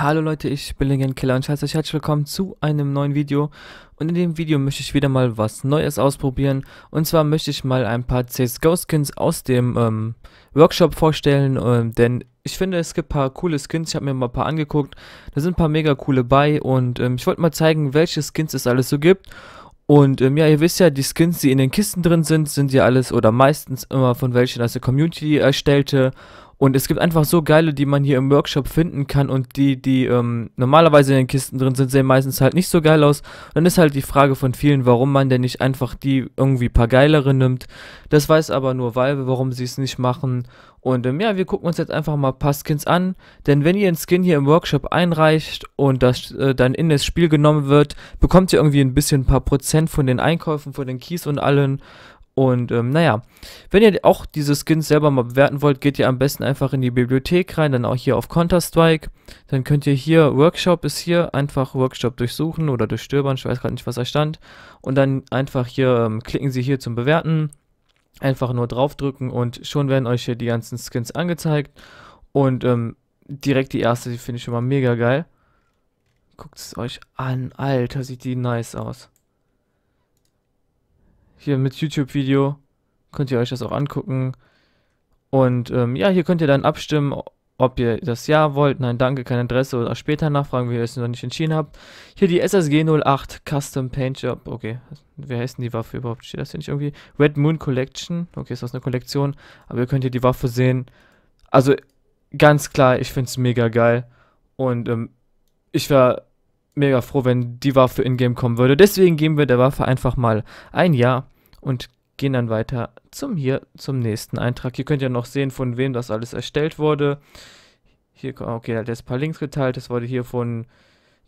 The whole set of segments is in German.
Hallo Leute, ich bin Legend Killer und heiße euch herzlich willkommen zu einem neuen Video. Und in dem Video möchte ich wieder mal was Neues ausprobieren. Und zwar möchte ich mal ein paar CSGO-Skins aus dem ähm, Workshop vorstellen, ähm, denn ich finde, es gibt ein paar coole Skins. Ich habe mir mal ein paar angeguckt. Da sind ein paar mega coole bei und ähm, ich wollte mal zeigen, welche Skins es alles so gibt. Und ähm, ja, ihr wisst ja, die Skins, die in den Kisten drin sind, sind ja alles oder meistens immer von welchen aus der Community erstellte und es gibt einfach so geile, die man hier im Workshop finden kann und die, die ähm, normalerweise in den Kisten drin sind, sehen meistens halt nicht so geil aus. Und dann ist halt die Frage von vielen, warum man denn nicht einfach die irgendwie paar geilere nimmt. Das weiß aber nur Valve, warum sie es nicht machen. Und ähm, ja, wir gucken uns jetzt einfach mal ein paar Skins an, denn wenn ihr einen Skin hier im Workshop einreicht und das äh, dann in das Spiel genommen wird, bekommt ihr irgendwie ein bisschen ein paar Prozent von den Einkäufen, von den Keys und allen und ähm, naja, wenn ihr auch diese Skins selber mal bewerten wollt, geht ihr am besten einfach in die Bibliothek rein, dann auch hier auf Counter-Strike. Dann könnt ihr hier, Workshop ist hier, einfach Workshop durchsuchen oder durchstöbern, ich weiß gerade nicht, was da stand. Und dann einfach hier, ähm, klicken Sie hier zum Bewerten, einfach nur draufdrücken und schon werden euch hier die ganzen Skins angezeigt. Und ähm, direkt die erste, die finde ich schon mal mega geil. Guckt es euch an, Alter, sieht die nice aus hier mit YouTube-Video. Könnt ihr euch das auch angucken. Und ähm, ja, hier könnt ihr dann abstimmen, ob ihr das Ja wollt, nein, danke, kein Interesse oder später nachfragen, wie ihr es noch nicht entschieden habt. Hier die SSG 08 Custom Paint Job, okay, wie heißt denn die Waffe überhaupt? Steht das hier nicht irgendwie? Red Moon Collection, okay, ist das eine Kollektion, aber ihr könnt hier die Waffe sehen. Also, ganz klar, ich finde es mega geil und ähm, ich war mega froh, wenn die Waffe in-game kommen würde. Deswegen geben wir der Waffe einfach mal ein Jahr und gehen dann weiter zum hier, zum nächsten Eintrag. Hier könnt ihr noch sehen, von wem das alles erstellt wurde. Hier, okay, da hat jetzt ein paar Links geteilt. Das wurde hier von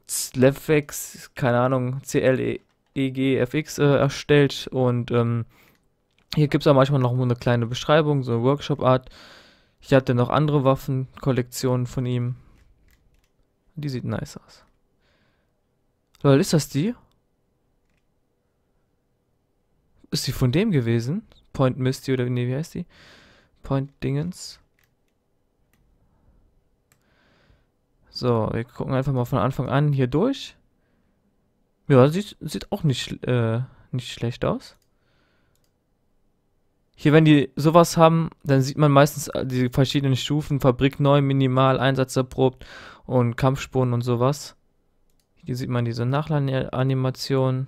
Slefx, keine Ahnung, CLEGFX äh, erstellt. Und ähm, hier gibt es auch manchmal noch eine kleine Beschreibung, so eine Workshop-Art. Ich hatte noch andere Waffenkollektionen von ihm. Die sieht nice aus. Lol, ist das die? Ist die von dem gewesen? Point Misty oder nee, wie heißt die? Point Dingens. So, wir gucken einfach mal von Anfang an hier durch. Ja, sieht, sieht auch nicht, äh, nicht schlecht aus. Hier, wenn die sowas haben, dann sieht man meistens äh, die verschiedenen Stufen, Fabrik neu, Minimal, Einsatz erprobt und Kampfspuren und sowas. Hier sieht man diese Nachladen-Animation.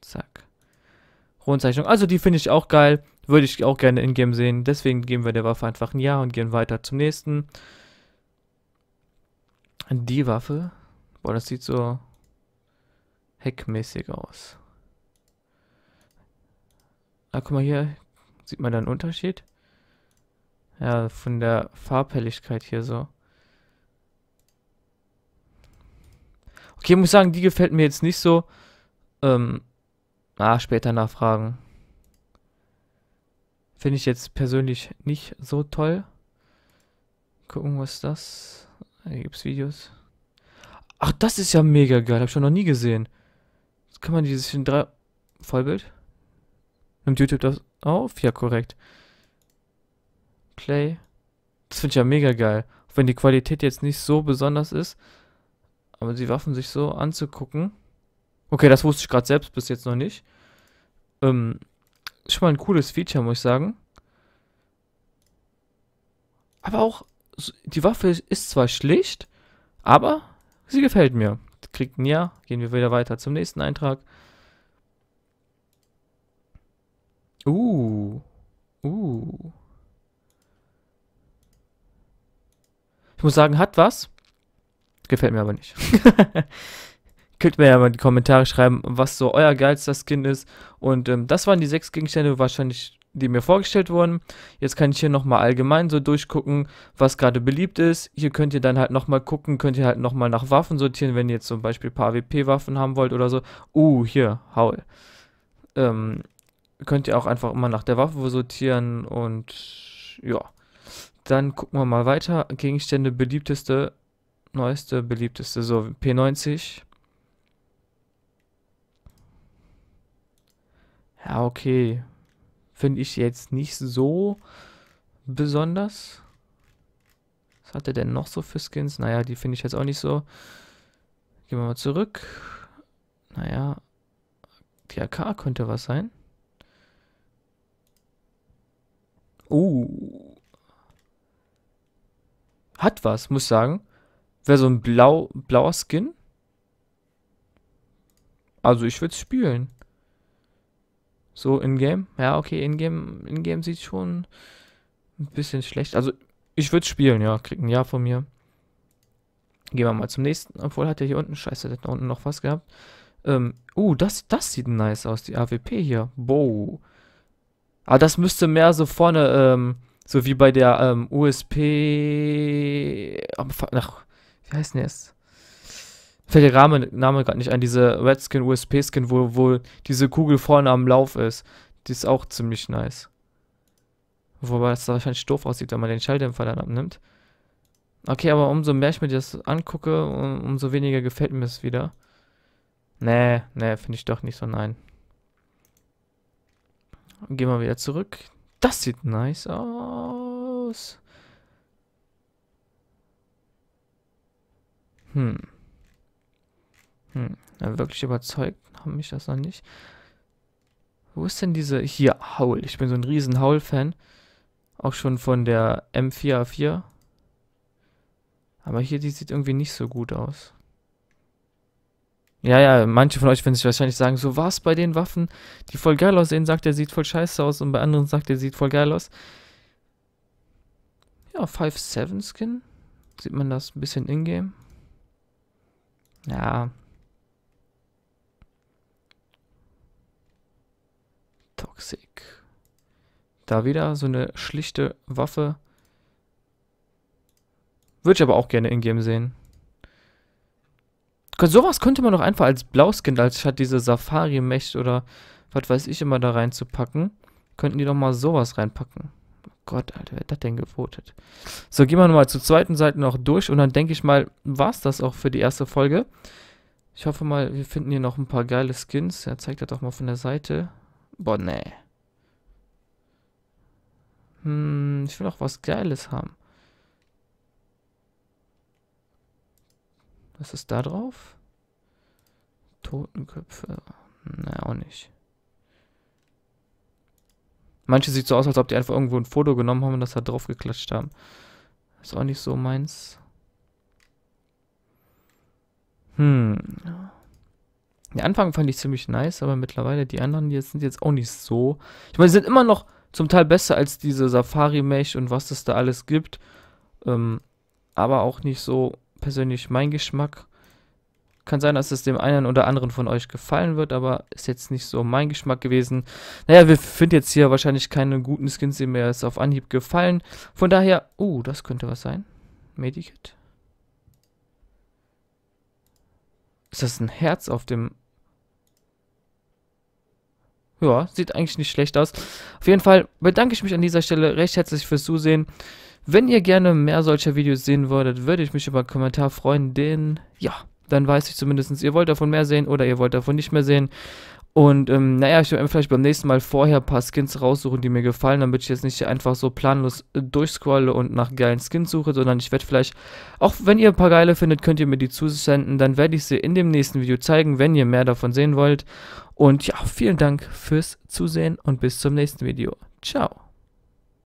Zack. Rundzeichnung. Also die finde ich auch geil. Würde ich auch gerne in-game sehen. Deswegen geben wir der Waffe einfach ein Ja und gehen weiter zum nächsten. Die Waffe. Boah, das sieht so heckmäßig aus. Ah, guck mal hier. Sieht man da einen Unterschied? Ja, von der Farbhelligkeit hier so. Okay, muss ich sagen, die gefällt mir jetzt nicht so. Ähm, ah, später nachfragen. Finde ich jetzt persönlich nicht so toll. Gucken, was ist das? Hier gibt es Videos. Ach, das ist ja mega geil. Hab ich schon noch nie gesehen. Jetzt kann man dieses in drei... Vollbild? Nimmt YouTube das auf? Ja, korrekt. Play. Das finde ich ja mega geil. Auch wenn die Qualität jetzt nicht so besonders ist. Aber die Waffen sich so anzugucken. Okay, das wusste ich gerade selbst bis jetzt noch nicht. Ähm, ist schon mal ein cooles Feature, muss ich sagen. Aber auch, die Waffe ist zwar schlicht, aber sie gefällt mir. Kriegt ein Ja. Gehen wir wieder weiter zum nächsten Eintrag. Uh. Uh. Ich muss sagen, hat was. Gefällt mir aber nicht. Könnt mir ja mal in die Kommentare schreiben, was so euer geilster Skin ist. Und ähm, das waren die sechs Gegenstände wahrscheinlich, die mir vorgestellt wurden. Jetzt kann ich hier nochmal allgemein so durchgucken, was gerade beliebt ist. Hier könnt ihr dann halt nochmal gucken, könnt ihr halt nochmal nach Waffen sortieren, wenn ihr jetzt zum Beispiel ein paar wp waffen haben wollt oder so. Uh, hier, Haul. Ähm, könnt ihr auch einfach immer nach der Waffe sortieren und ja. Dann gucken wir mal weiter. Gegenstände beliebteste Neueste, beliebteste, so P90. Ja, okay. Finde ich jetzt nicht so besonders. Was hat er denn noch so für Skins? Naja, die finde ich jetzt auch nicht so. Gehen wir mal zurück. Naja, die AK könnte was sein. Uh. Hat was, muss ich sagen. Wäre so ein blau, blauer Skin. Also ich würde es spielen. So in-game. Ja, okay, in-game in -game sieht schon ein bisschen schlecht. Also ich würde es spielen, ja. Kriegt ein Ja von mir. Gehen wir mal zum nächsten. Obwohl hat er hier unten, scheiße, der hat da unten noch was gehabt. Ähm, uh, das, das sieht nice aus, die AWP hier. Wow. Aber ah, das müsste mehr so vorne, ähm, so wie bei der ähm, USP. Ach, wie heißt denn jetzt? Fällt der Name, Name gerade nicht ein, diese Redskin USP Skin, wo, wo diese Kugel vorne am Lauf ist. Die ist auch ziemlich nice. Wobei das da wahrscheinlich doof aussieht, wenn man den Schalldämpfer dann abnimmt. Okay, aber umso mehr ich mir das angucke, um, umso weniger gefällt mir es wieder. Nee, nee, finde ich doch nicht so nein. Gehen wir wieder zurück. Das sieht nice aus. Hm. Hm. Ja, wirklich überzeugt haben mich das noch nicht. Wo ist denn diese... Hier, Howl. Ich bin so ein riesen Howl-Fan. Auch schon von der M4A4. Aber hier, die sieht irgendwie nicht so gut aus. Ja, ja, manche von euch werden sich wahrscheinlich sagen, so war es bei den Waffen, die voll geil aussehen, sagt er, sieht voll scheiße aus und bei anderen sagt er, sieht voll geil aus. Ja, 5-7-Skin. Sieht man das ein bisschen in-game? Ja. Toxic. Da wieder so eine schlichte Waffe. Würde ich aber auch gerne in-game sehen. Sowas könnte man doch einfach als Blauskind, als statt diese Safari-Mächt oder was weiß ich immer da reinzupacken, könnten die doch mal sowas reinpacken. Gott, Alter, wer hat das denn gewotet? So, gehen wir nochmal zur zweiten Seite noch durch und dann denke ich mal, war es das auch für die erste Folge. Ich hoffe mal, wir finden hier noch ein paar geile Skins. ja, zeigt das doch mal von der Seite. Boah, nee. Hm, ich will auch was Geiles haben. Was ist da drauf? Totenköpfe. Na, auch nicht. Manche sieht so aus, als ob die einfach irgendwo ein Foto genommen haben und das da drauf geklatscht haben. Ist auch nicht so meins. Hm. Den Anfang fand ich ziemlich nice, aber mittlerweile die anderen, die sind jetzt auch nicht so. Ich meine, sie sind immer noch zum Teil besser als diese Safari-Mesh und was es da alles gibt. Ähm, aber auch nicht so persönlich mein Geschmack. Kann sein, dass es dem einen oder anderen von euch gefallen wird, aber ist jetzt nicht so mein Geschmack gewesen. Naja, wir finden jetzt hier wahrscheinlich keine guten Skins, die mir jetzt auf Anhieb gefallen. Von daher, oh, das könnte was sein. Medikit. Ist das ein Herz auf dem... Ja, sieht eigentlich nicht schlecht aus. Auf jeden Fall bedanke ich mich an dieser Stelle recht herzlich fürs Zusehen. Wenn ihr gerne mehr solcher Videos sehen würdet, würde ich mich über einen Kommentar freuen, denn ja, dann weiß ich zumindest, ihr wollt davon mehr sehen oder ihr wollt davon nicht mehr sehen. Und ähm, naja, ich werde vielleicht beim nächsten Mal vorher ein paar Skins raussuchen, die mir gefallen, damit ich jetzt nicht einfach so planlos äh, durchscrolle und nach geilen Skins suche, sondern ich werde vielleicht, auch wenn ihr ein paar geile findet, könnt ihr mir die zusenden, dann werde ich sie in dem nächsten Video zeigen, wenn ihr mehr davon sehen wollt. Und ja, vielen Dank fürs Zusehen und bis zum nächsten Video. Ciao.